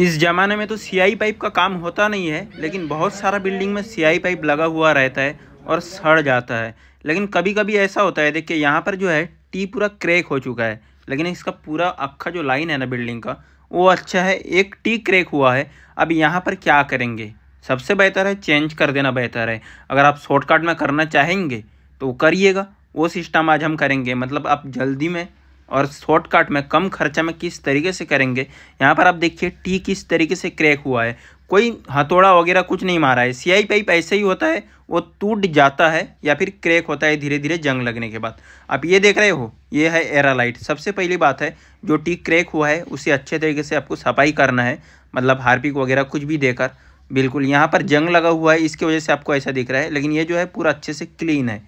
इस ज़माने में तो सीआई पाइप का काम होता नहीं है लेकिन बहुत सारा बिल्डिंग में सीआई पाइप लगा हुआ रहता है और सड़ जाता है लेकिन कभी कभी ऐसा होता है देखिए यहाँ पर जो है टी पूरा क्रैक हो चुका है लेकिन इसका पूरा अक्खा जो लाइन है ना बिल्डिंग का वो अच्छा है एक टी क्रैक हुआ है अब यहाँ पर क्या करेंगे सबसे बेहतर है चेंज कर देना बेहतर है अगर आप शॉर्टकट में करना चाहेंगे तो करिएगा वो सिस्टम आज हम करेंगे मतलब आप जल्दी में और शॉर्टकट में कम खर्चा में किस तरीके से करेंगे यहाँ पर आप देखिए टी किस तरीके से क्रैक हुआ है कोई हथौड़ा वगैरह कुछ नहीं मारा है सीआई पाइप ऐसे ही होता है वो टूट जाता है या फिर क्रैक होता है धीरे धीरे जंग लगने के बाद आप ये देख रहे हो ये है एरालाइट सबसे पहली बात है जो टी क्रैक हुआ है उसे अच्छे तरीके से आपको सफाई करना है मतलब हार्पिक वगैरह कुछ भी देकर बिल्कुल यहाँ पर जंग लगा हुआ है इसकी वजह से आपको ऐसा दिख रहा है लेकिन ये जो है पूरा अच्छे से क्लीन है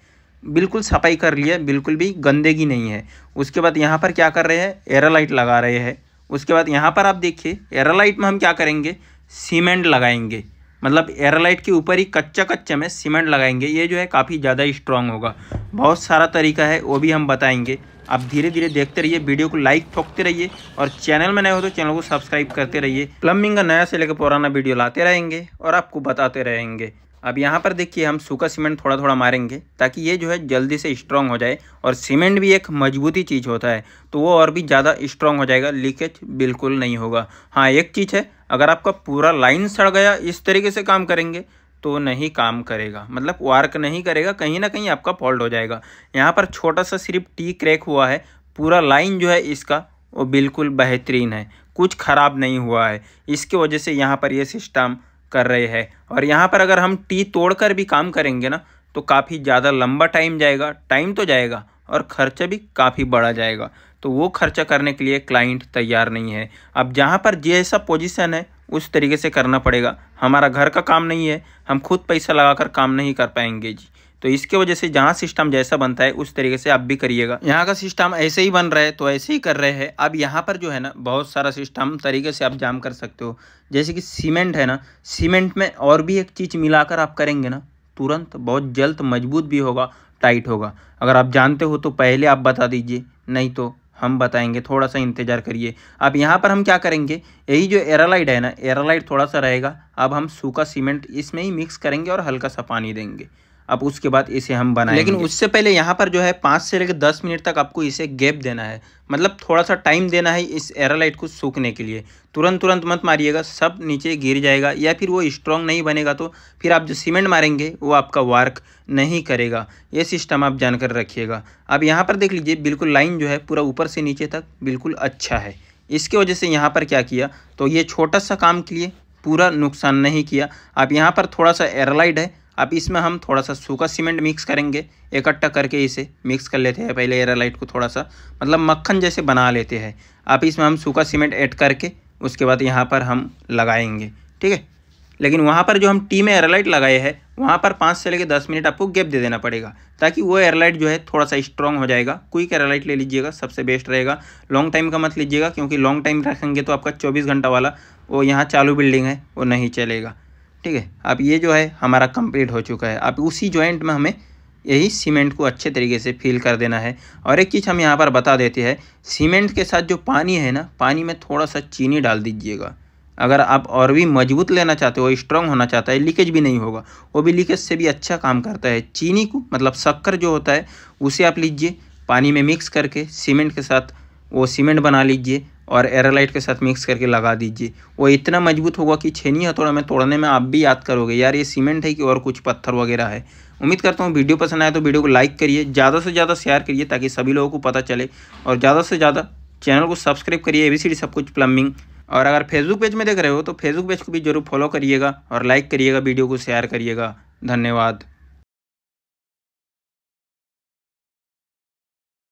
बिल्कुल सफाई कर ली है बिल्कुल भी गंदगी नहीं है उसके बाद यहाँ पर क्या कर रहे हैं एरालाइट लगा रहे हैं उसके बाद यहाँ पर आप देखिए एरालाइट में हम क्या करेंगे सीमेंट लगाएंगे मतलब एरालाइट के ऊपर ही कच्चा कच्चा में सीमेंट लगाएंगे ये जो है काफ़ी ज़्यादा स्ट्रांग होगा बहुत सारा तरीका है वो भी हम बताएंगे आप धीरे धीरे देखते रहिए वीडियो को लाइक ठोकते रहिए और चैनल में नए हो तो चैनल को सब्सक्राइब करते रहिए प्लम्बिंग का नया से लेकर पुराना वीडियो लाते रहेंगे और आपको बताते रहेंगे अब यहाँ पर देखिए हम सूखा सीमेंट थोड़ा थोड़ा मारेंगे ताकि ये जो है जल्दी से स्ट्रॉन्ग हो जाए और सीमेंट भी एक मजबूती चीज़ होता है तो वो और भी ज़्यादा स्ट्रांग हो जाएगा लीकेज बिल्कुल नहीं होगा हाँ एक चीज़ है अगर आपका पूरा लाइन सड़ गया इस तरीके से काम करेंगे तो नहीं काम करेगा मतलब वार्क नहीं करेगा कहीं ना कहीं आपका फॉल्ट हो जाएगा यहाँ पर छोटा सा सिर्फ टी क्रैक हुआ है पूरा लाइन जो है इसका वो बिल्कुल बेहतरीन है कुछ ख़राब नहीं हुआ है इसके वजह से यहाँ पर यह सिस्टम कर रहे हैं और यहाँ पर अगर हम टी तोड़कर भी काम करेंगे ना तो काफ़ी ज़्यादा लंबा टाइम जाएगा टाइम तो जाएगा और खर्चा भी काफ़ी बढ़ा जाएगा तो वो खर्चा करने के लिए क्लाइंट तैयार नहीं है अब जहाँ पर जैसा पोजीशन है उस तरीके से करना पड़ेगा हमारा घर का काम नहीं है हम खुद पैसा लगाकर काम नहीं कर पाएंगे जी तो इसके वजह से जहाँ सिस्टम जैसा बनता है उस तरीके से आप भी करिएगा यहाँ का सिस्टम ऐसे ही बन रहा है तो ऐसे ही कर रहे हैं अब यहाँ पर जो है ना बहुत सारा सिस्टम तरीके से आप जाम कर सकते हो जैसे कि सीमेंट है ना सीमेंट में और भी एक चीज़ मिलाकर आप करेंगे ना तुरंत बहुत जल्द मजबूत भी होगा टाइट होगा अगर आप जानते हो तो पहले आप बता दीजिए नहीं तो हम बताएंगे थोड़ा सा इंतज़ार करिए अब यहाँ पर हम क्या करेंगे यही जो एरालाइड है ना एरालाइड थोड़ा सा रहेगा अब हम सूखा सीमेंट इसमें ही मिक्स करेंगे और हल्का सा पानी देंगे अब उसके बाद इसे हम बनाएंगे लेकिन उससे पहले यहाँ पर जो है पाँच से लेकर दस मिनट तक आपको इसे गैप देना है मतलब थोड़ा सा टाइम देना है इस एरालाइट को सूखने के लिए तुरंत तुरंत मत मारिएगा सब नीचे गिर जाएगा या फिर वो स्ट्रॉन्ग नहीं बनेगा तो फिर आप जो सीमेंट मारेंगे वो आपका वर्क नहीं करेगा ये सिस्टम आप जानकर रखिएगा अब यहाँ पर देख लीजिए बिल्कुल लाइन जो है पूरा ऊपर से नीचे तक बिल्कुल अच्छा है इसके वजह से यहाँ पर क्या किया तो ये छोटा सा काम के लिए पूरा नुकसान नहीं किया आप यहाँ पर थोड़ा सा एरालाइट है अब इसमें हम थोड़ा सा सूखा सीमेंट मिक्स करेंगे इकट्ठा करके इसे मिक्स कर लेते हैं पहले एरालाइट को थोड़ा सा मतलब मक्खन जैसे बना लेते हैं अब इसमें हम सूखा सीमेंट ऐड करके उसके बाद यहाँ पर हम लगाएंगे ठीक है लेकिन वहाँ पर जो हम टी में एयरलाइट लगाए हैं वहाँ पर पाँच से लेकर दस मिनट आपको गैप दे देना पड़ेगा ताकि वो एयरलाइट जो है थोड़ा सा स्ट्रॉन्ग हो जाएगा क्विक एयरलाइट ले लीजिएगा सबसे बेस्ट रहेगा लॉन्ग टाइम का मत लीजिएगा क्योंकि लॉन्ग टाइम रखेंगे तो आपका चौबीस घंटा वाला वो यहाँ चालू बिल्डिंग है वो नहीं चलेगा ठीक है अब ये जो है हमारा कंप्लीट हो चुका है अब उसी जॉइंट में हमें यही सीमेंट को अच्छे तरीके से फील कर देना है और एक चीज़ हम यहाँ पर बता देते हैं सीमेंट के साथ जो पानी है ना पानी में थोड़ा सा चीनी डाल दीजिएगा अगर आप और भी मजबूत लेना चाहते हो स्ट्रांग होना चाहता है लीकेज भी नहीं होगा वो भी लीकेज से भी अच्छा काम करता है चीनी को मतलब शक्कर जो होता है उसे आप लीजिए पानी में मिक्स करके सीमेंट के साथ वो सीमेंट बना लीजिए और एरालाइट के साथ मिक्स करके लगा दीजिए वो इतना मजबूत होगा कि छेनी हथौड़ा में तोड़ने में आप भी याद करोगे यार ये सीमेंट है कि और कुछ पत्थर वगैरह है उम्मीद करता हूँ वीडियो पसंद आए तो वीडियो को लाइक करिए ज़्यादा से ज़्यादा शेयर करिए ताकि सभी लोगों को पता चले और ज़्यादा से ज़्यादा चैनल को सब्सक्राइब करिए ए सब कुछ प्लम्बिंग और अगर फेसबुक पेज में देख रहे हो तो फेसबुक पेज को भी जरूर फॉलो करिएगा और लाइक करिएगा वीडियो को शेयर करिएगा धन्यवाद